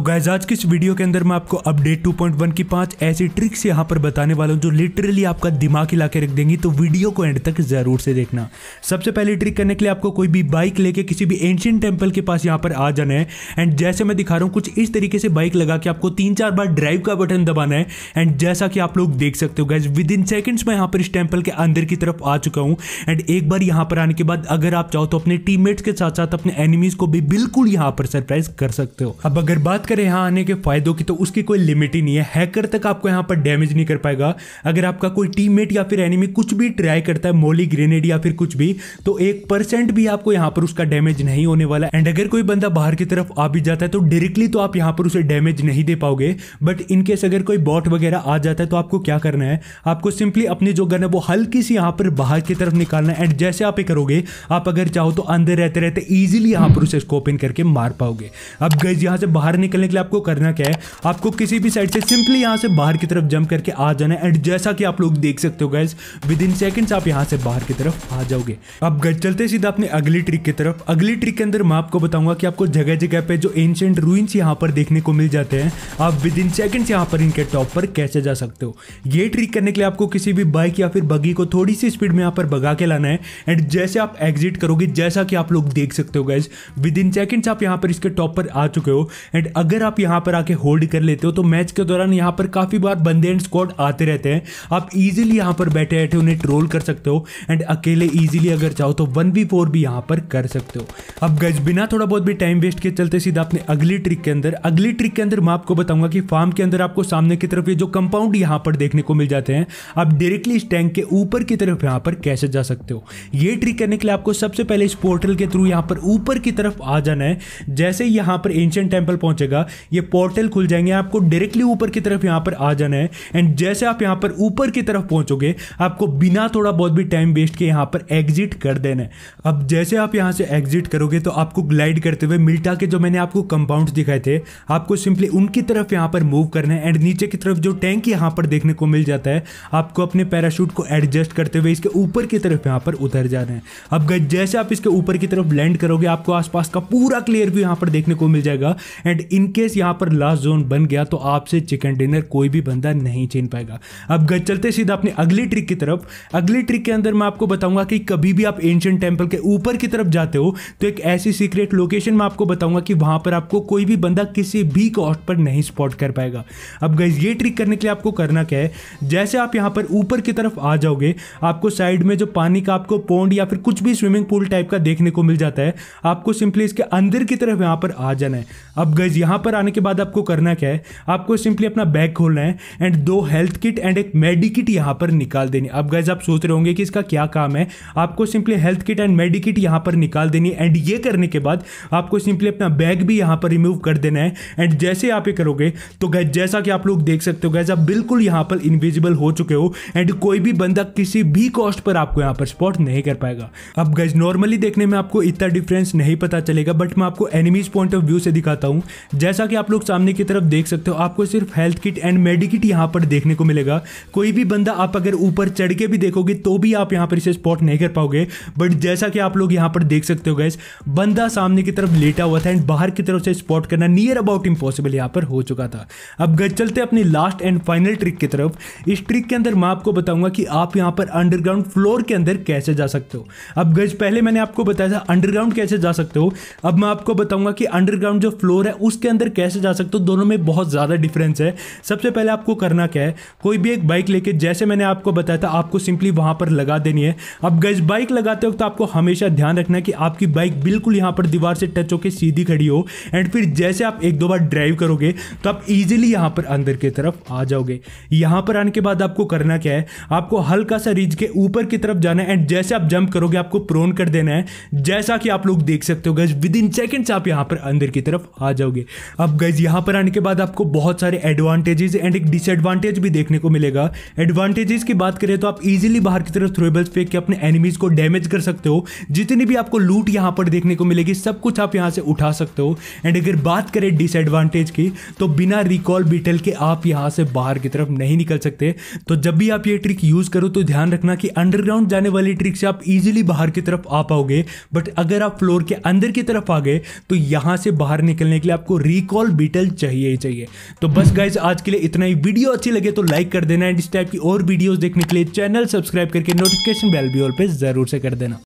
तो गाइज आज की इस वीडियो के अंदर मैं आपको अपडेट 2.1 की पांच ऐसी ट्रिक्स यहां पर बताने वाला हूं जो लिटरली आपका दिमाग हिला के रख देंगी तो वीडियो को एंड तक जरूर से देखना सबसे पहले ट्रिक करने के लिए आपको कोई भी बाइक लेके किसी भी एंशियन टेम्पल के पास यहां पर आ जाना है एंड जैसे मैं दिखा रहा हूं कुछ इस तरीके से बाइक लगा के आपको तीन चार बार ड्राइव का बटन दबाना है एंड जैसा कि आप लोग देख सकते हो गैस विद इन सेकेंड्स मैं यहाँ पर इस टेम्पल के अंदर की तरफ आ चुका हूँ एंड एक बार यहाँ पर आने के बाद अगर आप चाहो तो अपने टीम के साथ साथ अपने एनिमीज को भी बिल्कुल यहाँ पर सरप्राइज कर सकते हो अब अगर बात करें यहाँ आने के फायदों की तो उसकी कोई लिमिट ही नहीं है हैकर तक आपको यहाँ पर डैमेज नहीं कर पाएगा अगर आपका कोई टीममेट या फिर एनिमी कुछ भी ट्राई करता है मोली ग्रेनेड या फिर कुछ भी तो एक परसेंट भी आपको यहाँ पर उसका डैमेज नहीं होने वाला एंड अगर कोई बंदा बाहर की तरफ आ भी जाता है तो डायरेक्टली तो आप यहाँ पर उसे डैमेज नहीं दे पाओगे बट इनकेस अगर कोई बॉट वगैरह आ जाता है तो आपको क्या करना है आपको सिंपली अपनी जो गन है वो हल्की सी यहाँ पर बाहर की तरफ निकालना है एंड जैसे आप ये करोगे आप अगर चाहो तो अंदर रहते रहते ईजिली यहाँ पर उसे स्कोप करके मार पाओगे अब गज यहाँ से बाहर निकलने के लिए आपको करना क्या है आपको किसी भी साइड से सिंपली यहाँ से बाहर की तरफ जंप करके आ जाना है एंड जैसा कि आप लोग देख सकते हो गैस विद इन सेकेंड्स आप यहाँ से बाहर की तरफ आ जाओगे अब चलते सीधा अपने अगली ट्रिक की तरफ अगली ट्रिक के अंदर मैं आपको बताऊंगा कि आपको जगह जगह पर जो एंशियंट रूइंस यहाँ पर देखने को मिल जाते हैं आप विद इन सेकेंड्स यहाँ पर इनके टॉप पर कैसे जा सकते हो ये ट्रिक करने के लिए आपको किसी भी बाइक या फिर बगी को थोड़ी सी स्पीड में यहाँ पर भगा के लाना है एंड जैसे आप एग्जिट करोगे जैसा कि आप लोग देख सकते हो गैस विद इन सेकेंड्स आप यहाँ पर इसके टॉप पर आ चुके हो एंड अगर आप यहां पर आके होल्ड कर लेते हो तो मैच के दौरान यहां पर काफ़ी बार बंदे एंड स्कॉड आते रहते हैं आप इजीली यहां पर बैठे बैठे उन्हें ट्रोल कर सकते हो एंड अकेले इजीली अगर चाहो तो वन बी फोर भी यहां पर कर सकते हो अब गज बिना थोड़ा बहुत भी टाइम वेस्ट के चलते सीधा अपने अगली ट्रिक के अंदर अगली ट्रिक के अंदर मैं आपको बताऊंगा कि फार्म के अंदर आपको सामने की तरफ ये जो कंपाउंड यहां पर देखने को मिल जाते हैं आप डायरेक्टली इस टैंक के ऊपर की तरफ यहां पर कैसे जा सकते हो ये ट्रिक करने के लिए आपको सबसे पहले इस पोर्टल के थ्रू यहां पर ऊपर की तरफ आ जाना है जैसे यहां पर एंशियन टेम्पल पहुंचेगा कीजिएगा ये पोर्टल खुल जाएंगे आपको डायरेक्टली ऊपर की तरफ यहाँ पर आ जाना है एंड जैसे आप यहाँ पर ऊपर की तरफ पहुँचोगे आपको बिना थोड़ा बहुत भी टाइम वेस्ट के यहाँ पर एग्जिट कर देना है अब जैसे आप यहाँ से एग्जिट करोगे तो आपको ग्लाइड करते हुए मिल्टा के जो मैंने आपको कंपाउंड दिखाए थे आपको सिंपली उनकी तरफ यहाँ पर मूव करना है एंड नीचे की तरफ जो टैंक यहाँ पर देखने को मिल जाता है आपको अपने पैराशूट को एडजस्ट करते हुए इसके ऊपर की तरफ यहाँ पर उतर जाना है अब जैसे आप इसके ऊपर की तरफ लैंड करोगे आपको आसपास का पूरा क्लियर व्यू यहाँ पर देखने को मिल जाएगा एंड इनकेस यहाँ पर लास्ट जोन बन गया तो आपसे चिकन डिनर कोई भी बंदा नहीं छीन पाएगा अब गए चलते सीधा अपनी अगली ट्रिक की तरफ अगली ट्रिक के अंदर मैं आपको बताऊंगा कि कभी भी आप एंशियंट टेम्पल के ऊपर की तरफ जाते हो तो एक ऐसी सीक्रेट लोकेशन में आपको बताऊंगा कि वहां पर आपको कोई भी बंदा किसी भी कॉस्ट पर नहीं स्पॉट कर पाएगा अब गाइज ये ट्रिक करने के लिए आपको करना क्या है जैसे आप यहाँ पर ऊपर की तरफ आ जाओगे आपको साइड में जो पानी का आपको पोंड या फिर कुछ भी स्विमिंग पूल टाइप का देखने को मिल जाता है आपको सिंपली इसके अंदर की तरफ यहाँ पर आ जाना है अब गाइज यहाँ पर आने के बाद आपको करना क्या है आपको सिंपली अपना बैग खोलना है एंड दो हेल्थ किट एंड एक मेडिकिट यहाँ पर निकाल देनी अब गैज आप सोच रहे होंगे कि इसका क्या काम है आपको simply health kit and medkit यहाँ पर निकाल देनी एंड ये करने के बाद आपको सिंपली अपना बैग भी यहाँ पर रिमूव कर देना है एंड जैसे आप ये करोगे तो गैज जैसा कि आप लोग देख सकते हो गैज आप बिल्कुल यहाँ पर इनविजिबल हो चुके हो एंड कोई भी बंदा किसी भी कॉस्ट पर आपको यहाँ पर स्पॉट नहीं कर पाएगा अब गैज नॉर्मली देखने में आपको इतना डिफरेंस नहीं पता चलेगा बट मैं आपको एनिमीज पॉइंट ऑफ व्यू से दिखाता हूँ जैसा कि आप लोग सामने की तरफ देख सकते हो आपको सिर्फ हेल्थ किट एंड मेडिकिट यहाँ पर देखने को मिलेगा कोई भी बंदा आप अगर ऊपर चढ़ के भी देखोगे तो भी आप यहाँ पर इसे स्पॉट नहीं कर पाओगे बट जैसा कि आप लोग यहाँ पर देख सकते हो गैस बंदा सामने की तरफ लेटा हुआ था एंड बाहर की तरफ से स्पॉट करना नियर अबाउट इम्पॉसिबल यहाँ पर हो चुका था अब गए चलते अपनी लास्ट एंड फाइनल ट्रिक की तरफ इस ट्रिक के अंदर मैं आपको बताऊंगा कि आप यहाँ पर अंडरग्राउंड फ्लोर के अंदर कैसे जा सकते हो अब गज पहले मैंने आपको बताया था अंडरग्राउंड कैसे जा सकते हो अब मैं आपको बताऊंगा कि अंडरग्राउंड जो फ्लोर है उसके अंदर कैसे जा सकते हो दोनों में बहुत ज़्यादा डिफरेंस है सबसे पहले आपको करना क्या है कोई भी एक बाइक लेके जैसे मैंने आपको बताया था आपको सिंपली वहाँ पर लगा देनी है अब गज बाइक लगाते वक्त आपको हमेशा ध्यान रखना कि आपकी बाइक बिल्कुल यहाँ पर दीवार से टच होकर सीधी खड़ी हो एंड फिर जैसे आप एक दो बार ड्राइव करोगे तो आप ईजिली यहाँ पर अंदर की तरफ आ जाओगे यहाँ पर आने के बाद आपको करना क्या है आपको हल्का सा रिज के ऊपर की तरफ जाना है एंड जैसे आप जंप करोगे आपको प्रोन कर देना है जैसा कि आप लोग देख सकते हो गज विद इन सेकेंड्स आप यहाँ पर अंदर की तरफ आ जाओगे अब गाइज यहाँ पर आने के बाद आपको बहुत सारे एडवांटेजेस एंड एक डिसएडवांटेज भी देखने को मिलेगा एडवांटेजेस की बात करें तो आप इजीली बाहर की तरफ थ्रोएबल्स फेंक के अपने एनिमीज को डैमेज कर सकते हो जितनी भी आपको लूट यहाँ पर देखने को मिलेगी सब कुछ आप यहाँ से उठा सकते हो एंड अगर बात करें डिसएडवांटेज की तो बिना रिकॉल बीटल के आप यहाँ से बाहर की तरफ नहीं निकल सकते तो जब भी आप ये ट्रिक यूज़ करो तो ध्यान रखना कि अंडरग्राउंड जाने वाली ट्रिक से आप इजिली बाहर की तरफ आ पाओगे बट अगर आप फ्लोर के अंदर की तरफ आ गए तो यहाँ से बाहर निकलने के लिए आपको रिकॉल बीटल चाहिए ही चाहिए तो बस गाइज आज के लिए इतना ही वीडियो अच्छी लगे तो लाइक कर देना एंड इस टाइप की और वीडियोज देखने के लिए चैनल सब्सक्राइब करके नोटिफिकेशन बेल भी और पे जरूर से कर देना